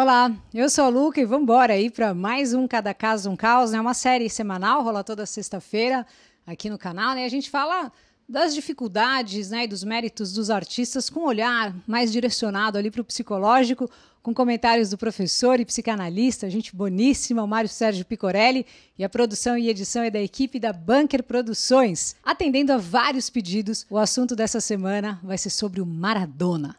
Olá, eu sou a Luca e vamos embora aí para mais um Cada Caso um Caos, né? Uma série semanal, rola toda sexta-feira aqui no canal, né? A gente fala das dificuldades, né, e dos méritos dos artistas com um olhar mais direcionado ali para o psicológico, com comentários do professor e psicanalista, gente boníssima, o Mário Sérgio Picorelli, e a produção e edição é da equipe da Bunker Produções. Atendendo a vários pedidos, o assunto dessa semana vai ser sobre o Maradona.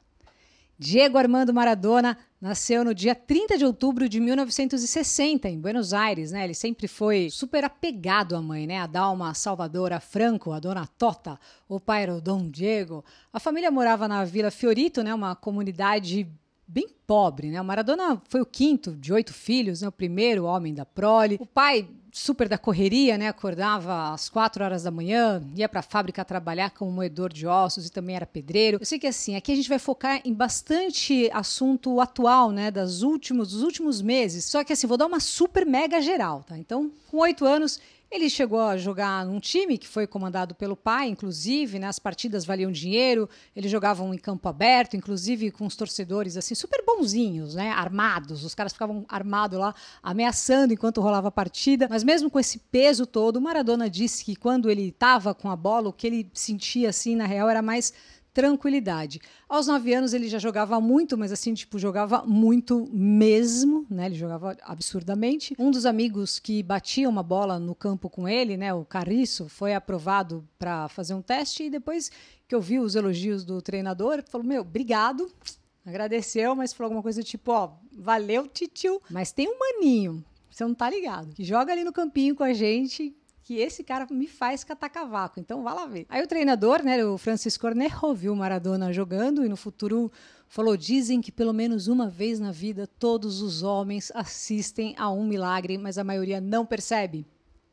Diego Armando Maradona nasceu no dia 30 de outubro de 1960, em Buenos Aires, né? Ele sempre foi super apegado à mãe, né? A Dalma Salvadora Franco, a dona Tota, o pai era o Dom Diego. A família morava na Vila Fiorito, né? Uma comunidade bem pobre, né? O Maradona foi o quinto de oito filhos, né? O primeiro homem da prole. O pai super da correria, né? Acordava às quatro horas da manhã, ia para a fábrica trabalhar como moedor de ossos e também era pedreiro. Eu sei que assim, aqui a gente vai focar em bastante assunto atual, né? Das últimos, dos últimos meses. Só que assim, vou dar uma super mega geral, tá? Então, com oito anos ele chegou a jogar num time que foi comandado pelo pai, inclusive, né? As partidas valiam dinheiro, eles jogavam em campo aberto, inclusive com os torcedores assim, super bonzinhos, né? Armados. Os caras ficavam armados lá, ameaçando enquanto rolava a partida. Mas mesmo com esse peso todo, o Maradona disse que quando ele estava com a bola, o que ele sentia assim, na real, era mais tranquilidade. Aos nove anos ele já jogava muito, mas assim, tipo, jogava muito mesmo, né? Ele jogava absurdamente. Um dos amigos que batia uma bola no campo com ele, né, o Carriço, foi aprovado para fazer um teste e depois que ouviu os elogios do treinador, falou: "Meu, obrigado". Agradeceu, mas falou alguma coisa tipo, ó, valeu, titio, mas tem um maninho, você não tá ligado, que joga ali no campinho com a gente, que esse cara me faz catar cavaco, então vá lá ver. Aí o treinador, né, o Francisco Cornejo, viu o Maradona jogando e no futuro falou: dizem que pelo menos uma vez na vida todos os homens assistem a um milagre, mas a maioria não percebe.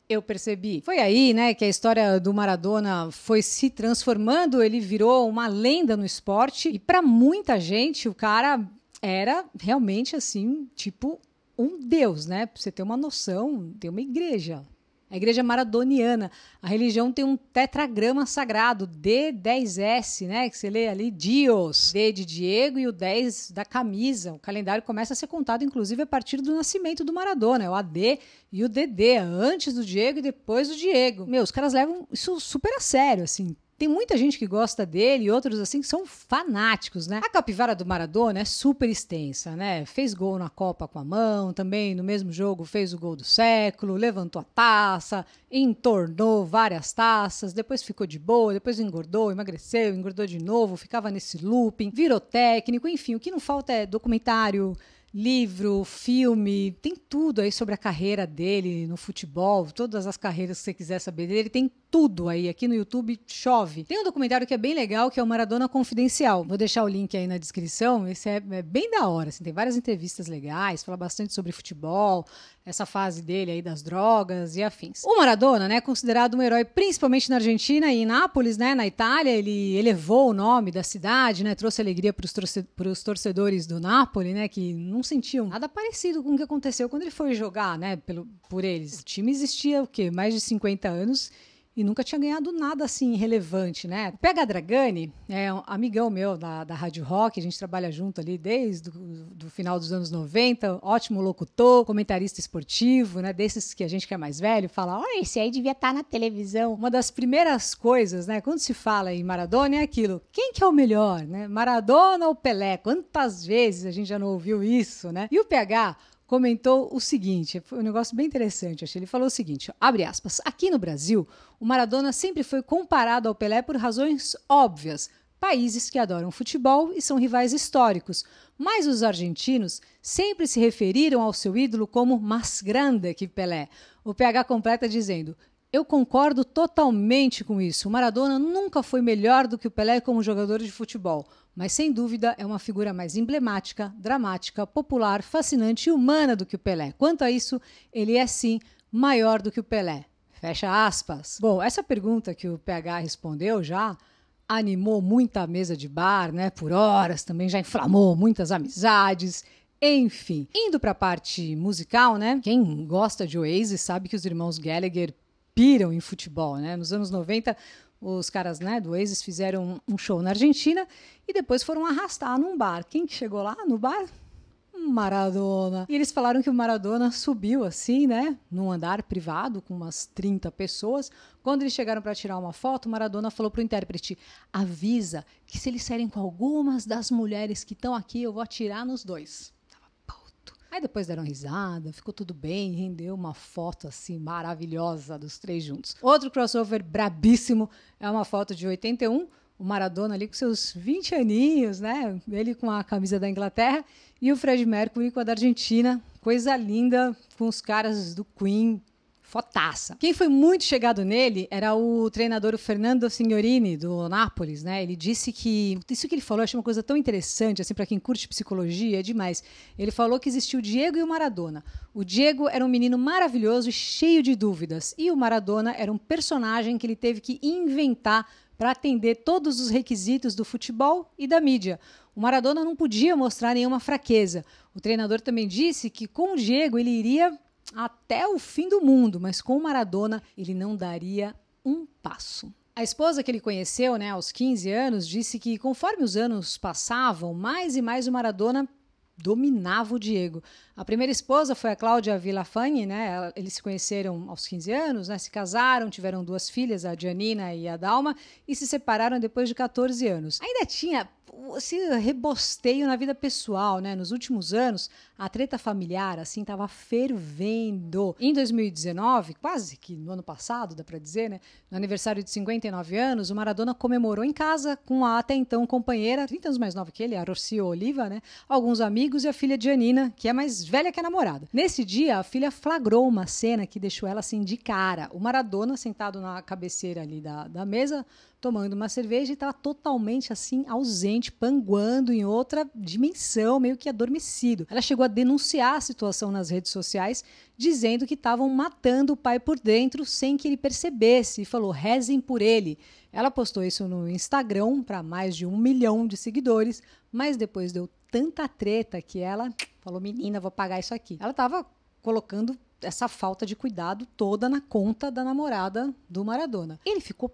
Eu percebi. Foi aí, né, que a história do Maradona foi se transformando, ele virou uma lenda no esporte e para muita gente o cara era realmente assim, tipo um deus, né? Pra você ter uma noção, tem uma igreja a igreja maradoniana. A religião tem um tetragrama sagrado, D10S, né? Que você lê ali, Dios. D de Diego e o 10 da camisa. O calendário começa a ser contado, inclusive, a partir do nascimento do Maradona. É o AD e o DD, antes do Diego e depois do Diego. Meu, os caras levam isso super a sério, assim tem muita gente que gosta dele e outros assim que são fanáticos, né? A capivara do Maradona é super extensa, né? Fez gol na Copa com a mão, também no mesmo jogo fez o gol do século, levantou a taça, entornou várias taças, depois ficou de boa, depois engordou, emagreceu, engordou de novo, ficava nesse looping, virou técnico, enfim, o que não falta é documentário, livro, filme, tem tudo aí sobre a carreira dele no futebol, todas as carreiras que você quiser saber dele, tem tudo aí. Aqui no YouTube chove. Tem um documentário que é bem legal, que é o Maradona Confidencial. Vou deixar o link aí na descrição. Esse é, é bem da hora, assim, tem várias entrevistas legais, fala bastante sobre futebol, essa fase dele aí das drogas e afins. O Maradona, né, é considerado um herói principalmente na Argentina e em Nápoles, né, na Itália, ele elevou o nome da cidade, né, trouxe alegria para os torcedores do Nápoles, né, que não sentiam nada parecido com o que aconteceu quando ele foi jogar, né, pelo, por eles. O time existia o quê? Mais de 50 anos e nunca tinha ganhado nada assim relevante, né? O Pega Dragani é um amigão meu da, da Rádio Rock, a gente trabalha junto ali desde o final dos anos 90, ótimo locutor, comentarista esportivo, né? Desses que a gente que é mais velho fala, ó, oh, esse aí devia estar tá na televisão. Uma das primeiras coisas, né? Quando se fala em Maradona é aquilo, quem que é o melhor, né? Maradona ou Pelé? Quantas vezes a gente já não ouviu isso, né? E o PH comentou o seguinte, foi um negócio bem interessante, achei. Ele falou o seguinte, abre aspas, aqui no Brasil, o Maradona sempre foi comparado ao Pelé por razões óbvias, países que adoram futebol e são rivais históricos, mas os argentinos sempre se referiram ao seu ídolo como mais grande que Pelé. O PH completa dizendo: eu concordo totalmente com isso. O Maradona nunca foi melhor do que o Pelé como jogador de futebol, mas sem dúvida é uma figura mais emblemática, dramática, popular, fascinante e humana do que o Pelé. Quanto a isso, ele é sim maior do que o Pelé. Fecha aspas. Bom, essa pergunta que o PH respondeu já animou muita mesa de bar, né? Por horas também já inflamou muitas amizades. Enfim, indo para a parte musical, né? Quem gosta de Oasis sabe que os irmãos Gallagher piram em futebol, né? Nos anos 90, os caras né, do Oasis fizeram um show na Argentina e depois foram arrastar num bar. Quem que chegou lá no bar? Maradona. E eles falaram que o Maradona subiu assim, né, num andar privado com umas 30 pessoas. Quando eles chegaram para tirar uma foto, o Maradona falou pro intérprete: "Avisa que se eles saírem com algumas das mulheres que estão aqui, eu vou atirar nos dois". Aí depois deram risada, ficou tudo bem, rendeu uma foto assim maravilhosa dos três juntos. Outro crossover brabíssimo é uma foto de 81, o Maradona ali com seus 20 aninhos, né? Ele com a camisa da Inglaterra e o Fred Mercury com a da Argentina. Coisa linda com os caras do Queen fotaça. Quem foi muito chegado nele era o treinador o Fernando Signorini do Nápoles, né? Ele disse que isso que ele falou, eu achei uma coisa tão interessante, assim, para quem curte psicologia, é demais. Ele falou que existia o Diego e o Maradona. O Diego era um menino maravilhoso e cheio de dúvidas, e o Maradona era um personagem que ele teve que inventar para atender todos os requisitos do futebol e da mídia. O Maradona não podia mostrar nenhuma fraqueza. O treinador também disse que com o Diego ele iria até o fim do mundo, mas com o Maradona ele não daria um passo. A esposa que ele conheceu, né, aos 15 anos, disse que conforme os anos passavam, mais e mais o Maradona dominava o Diego. A primeira esposa foi a Cláudia Villafagne, né? Eles se conheceram aos 15 anos, né? Se casaram, tiveram duas filhas, a Janina e a Dalma, e se separaram depois de 14 anos. Ainda tinha esse assim, rebosteio na vida pessoal, né? Nos últimos anos, a treta familiar, assim, estava fervendo. Em 2019, quase que no ano passado, dá para dizer, né? No aniversário de 59 anos, o Maradona comemorou em casa com a até então companheira, 30 anos mais nova que ele, a Rocio Oliva, né? Alguns amigos e a filha Janina, que é mais velha que a namorada. Nesse dia, a filha flagrou uma cena que deixou ela, assim, de cara. O Maradona, sentado na cabeceira ali da, da mesa, tomando uma cerveja e estava totalmente assim, ausente, panguando em outra dimensão, meio que adormecido. Ela chegou a denunciar a situação nas redes sociais, dizendo que estavam matando o pai por dentro sem que ele percebesse e falou: rezem por ele. Ela postou isso no Instagram para mais de um milhão de seguidores, mas depois deu tanta treta que ela falou: menina, vou pagar isso aqui. Ela estava colocando essa falta de cuidado toda na conta da namorada do Maradona. Ele ficou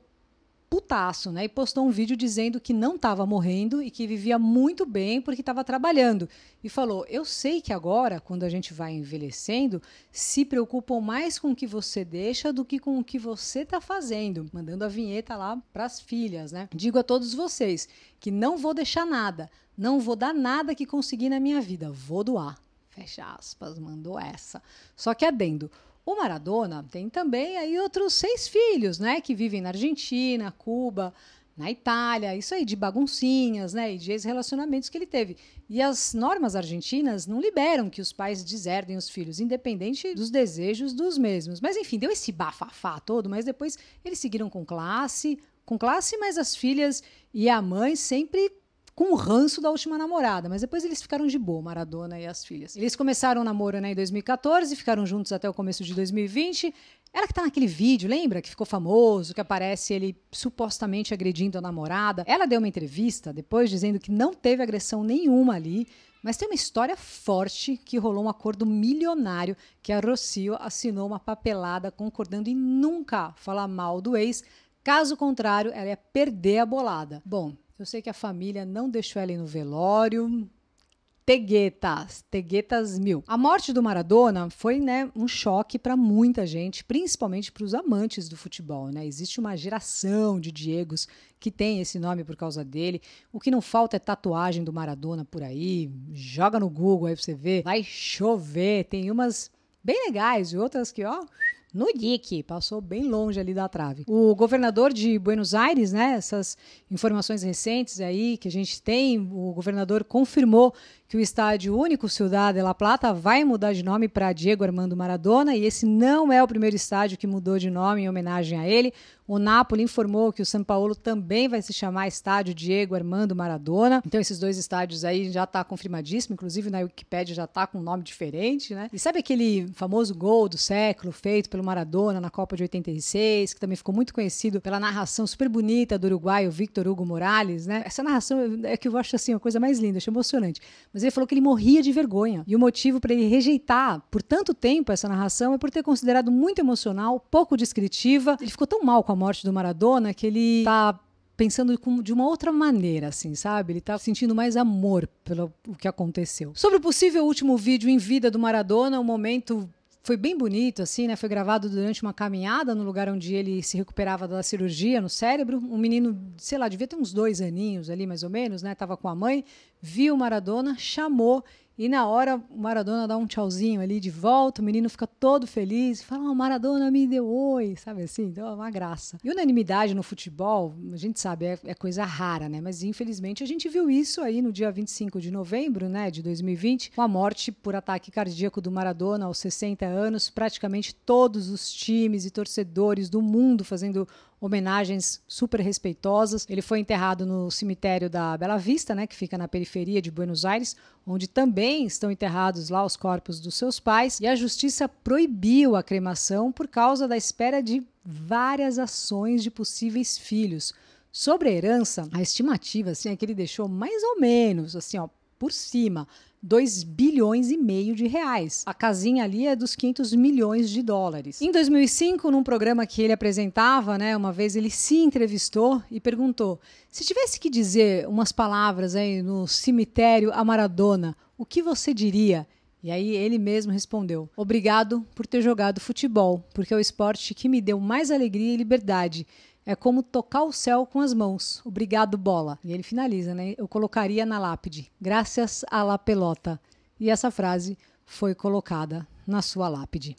putaço, né? E postou um vídeo dizendo que não estava morrendo e que vivia muito bem porque estava trabalhando. E falou: Eu sei que agora, quando a gente vai envelhecendo, se preocupam mais com o que você deixa do que com o que você está fazendo. Mandando a vinheta lá para as filhas, né? Digo a todos vocês que não vou deixar nada, não vou dar nada que consegui na minha vida, vou doar. Fecha aspas, mandou essa. Só que adendo. O Maradona tem também aí outros seis filhos, né? Que vivem na Argentina, Cuba, na Itália, isso aí de baguncinhas, né? E de ex-relacionamentos que ele teve. E as normas argentinas não liberam que os pais deserdem os filhos, independente dos desejos dos mesmos. Mas enfim, deu esse bafafá todo, mas depois eles seguiram com classe, com classe, mas as filhas e a mãe sempre com o ranço da última namorada, mas depois eles ficaram de boa, Maradona e as filhas. Eles começaram o namoro né, em 2014, ficaram juntos até o começo de 2020. Ela que tá naquele vídeo, lembra? Que ficou famoso, que aparece ele supostamente agredindo a namorada. Ela deu uma entrevista depois dizendo que não teve agressão nenhuma ali, mas tem uma história forte que rolou um acordo milionário que a Rocio assinou uma papelada concordando em nunca falar mal do ex. Caso contrário, ela ia perder a bolada. Bom, eu sei que a família não deixou ela ir no velório. Teguetas, Teguetas mil. A morte do Maradona foi né, um choque para muita gente, principalmente para os amantes do futebol. Né? Existe uma geração de Diegos que tem esse nome por causa dele. O que não falta é tatuagem do Maradona por aí. Joga no Google aí para você ver. Vai chover. Tem umas bem legais e outras que, ó, no DIC, passou bem longe ali da trave. O governador de Buenos Aires, né, essas informações recentes aí que a gente tem, o governador confirmou que o estádio único Ciudad de La Plata vai mudar de nome para Diego Armando Maradona e esse não é o primeiro estádio que mudou de nome em homenagem a ele. O Napoli informou que o São Paulo também vai se chamar Estádio Diego Armando Maradona. Então esses dois estádios aí já está confirmadíssimo, inclusive na Wikipedia já está com um nome diferente, né? E sabe aquele famoso gol do século feito pelo Maradona na Copa de 86, que também ficou muito conhecido pela narração super bonita do uruguaio Victor Hugo Morales, né? Essa narração é que eu acho assim a coisa mais linda, acho emocionante. Mas ele falou que ele morria de vergonha. E o motivo para ele rejeitar por tanto tempo essa narração é por ter considerado muito emocional, pouco descritiva. Ele ficou tão mal com a morte do Maradona, que ele tá pensando de uma outra maneira, assim, sabe? Ele tá sentindo mais amor pelo o que aconteceu. Sobre o possível último vídeo em vida do Maradona, o momento foi bem bonito, assim, né? Foi gravado durante uma caminhada no lugar onde ele se recuperava da cirurgia no cérebro. Um menino, sei lá, devia ter uns dois aninhos ali, mais ou menos, né? Tava com a mãe, viu Maradona, chamou e na hora o Maradona dá um tchauzinho ali de volta, o menino fica todo feliz, fala: oh, Maradona me deu oi, sabe assim? Então é uma graça. E unanimidade no futebol, a gente sabe, é, é, coisa rara, né? Mas infelizmente a gente viu isso aí no dia 25 de novembro, né, de 2020, com a morte por ataque cardíaco do Maradona aos 60 anos, praticamente todos os times e torcedores do mundo fazendo homenagens super respeitosas. Ele foi enterrado no cemitério da Bela Vista, né, que fica na periferia de Buenos Aires, onde também estão enterrados lá os corpos dos seus pais. E a justiça proibiu a cremação por causa da espera de várias ações de possíveis filhos. Sobre a herança, a estimativa assim, é que ele deixou mais ou menos, assim, ó, por cima, 2 bilhões e meio de reais. A casinha ali é dos 500 milhões de dólares. Em 2005, num programa que ele apresentava, né, uma vez ele se entrevistou e perguntou: "Se tivesse que dizer umas palavras aí no cemitério a Maradona, o que você diria?" E aí ele mesmo respondeu: "Obrigado por ter jogado futebol, porque é o esporte que me deu mais alegria e liberdade." É como tocar o céu com as mãos. Obrigado, bola. E ele finaliza, né? Eu colocaria na lápide. Graças à la pelota. E essa frase foi colocada na sua lápide.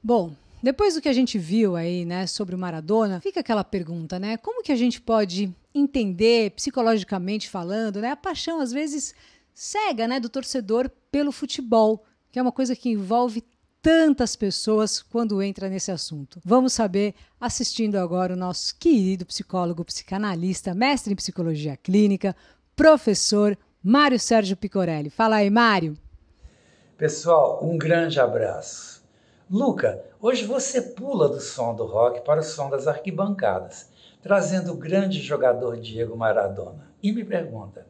Bom, depois do que a gente viu aí, né, sobre o Maradona, fica aquela pergunta, né? Como que a gente pode entender psicologicamente falando, né, a paixão às vezes cega, né, do torcedor pelo futebol, que é uma coisa que envolve tantas pessoas quando entra nesse assunto. Vamos saber assistindo agora o nosso querido psicólogo, psicanalista, mestre em psicologia clínica, professor Mário Sérgio Picorelli. Fala aí, Mário. Pessoal, um grande abraço. Luca, hoje você pula do som do rock para o som das arquibancadas, trazendo o grande jogador Diego Maradona. E me pergunta: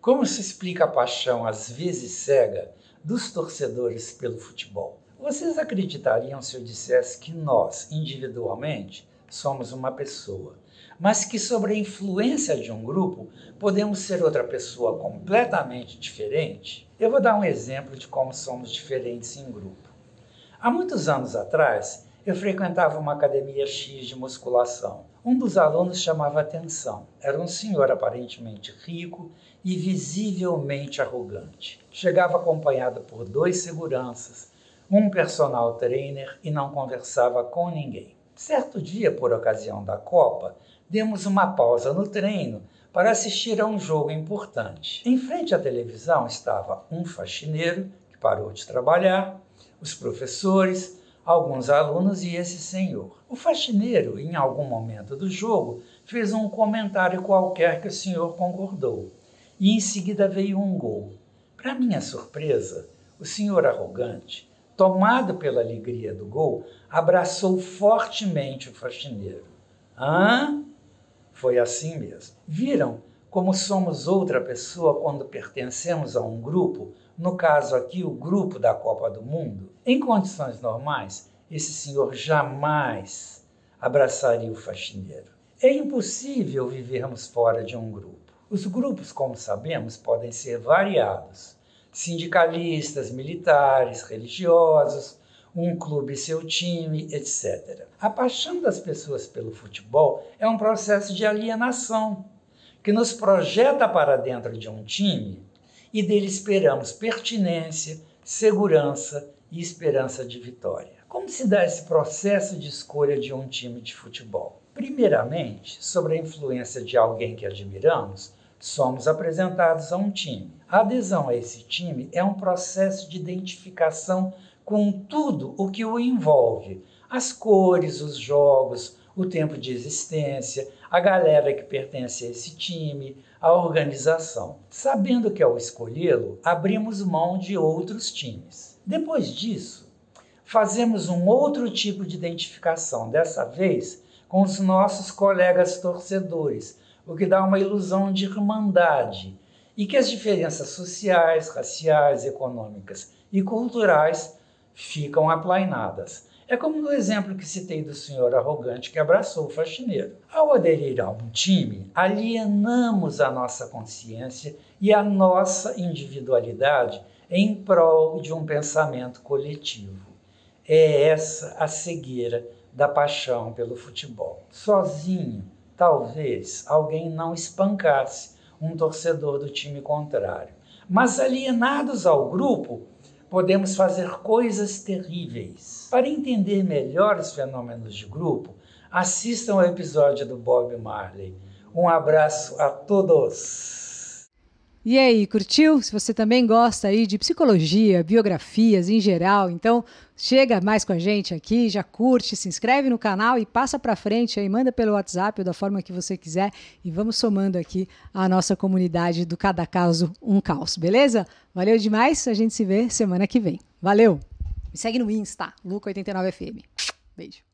como se explica a paixão, às vezes cega, dos torcedores pelo futebol? Vocês acreditariam se eu dissesse que nós, individualmente, somos uma pessoa, mas que sob a influência de um grupo podemos ser outra pessoa completamente diferente? Eu vou dar um exemplo de como somos diferentes em grupo. Há muitos anos atrás, eu frequentava uma academia X de musculação. Um dos alunos chamava atenção. Era um senhor aparentemente rico e visivelmente arrogante. Chegava acompanhado por dois seguranças um personal trainer e não conversava com ninguém. Certo dia, por ocasião da Copa, demos uma pausa no treino para assistir a um jogo importante. Em frente à televisão estava um faxineiro que parou de trabalhar, os professores, alguns alunos e esse senhor. O faxineiro, em algum momento do jogo, fez um comentário qualquer que o senhor concordou, e em seguida veio um gol. Para minha surpresa, o senhor arrogante tomado pela alegria do gol, abraçou fortemente o faxineiro. Hã? Foi assim mesmo. Viram como somos outra pessoa quando pertencemos a um grupo, no caso aqui o grupo da Copa do Mundo? Em condições normais, esse senhor jamais abraçaria o faxineiro. É impossível vivermos fora de um grupo. Os grupos, como sabemos, podem ser variados sindicalistas, militares, religiosos, um clube seu time, etc. A paixão das pessoas pelo futebol é um processo de alienação que nos projeta para dentro de um time e dele esperamos pertinência, segurança e esperança de vitória. Como se dá esse processo de escolha de um time de futebol? Primeiramente, sobre a influência de alguém que admiramos Somos apresentados a um time. A adesão a esse time é um processo de identificação com tudo o que o envolve: as cores, os jogos, o tempo de existência, a galera que pertence a esse time, a organização. Sabendo que ao escolhê-lo, abrimos mão de outros times. Depois disso, fazemos um outro tipo de identificação, dessa vez com os nossos colegas torcedores, o que dá uma ilusão de irmandade, e que as diferenças sociais, raciais, econômicas e culturais ficam aplainadas. É como no exemplo que citei do senhor arrogante que abraçou o faxineiro. Ao aderir a um time, alienamos a nossa consciência e a nossa individualidade em prol de um pensamento coletivo. É essa a cegueira da paixão pelo futebol. Sozinho, talvez alguém não espancasse um torcedor do time contrário. Mas alienados ao grupo, podemos fazer coisas terríveis. Para entender melhor os fenômenos de grupo, assistam ao episódio do Bob Marley. Um abraço a todos! E aí, curtiu? Se você também gosta aí de psicologia, biografias em geral, então chega mais com a gente aqui, já curte, se inscreve no canal e passa para frente aí, manda pelo WhatsApp ou da forma que você quiser e vamos somando aqui a nossa comunidade do Cada Caso um Caos, beleza? Valeu demais, a gente se vê semana que vem. Valeu! Me segue no Insta, Luca89FM. Beijo.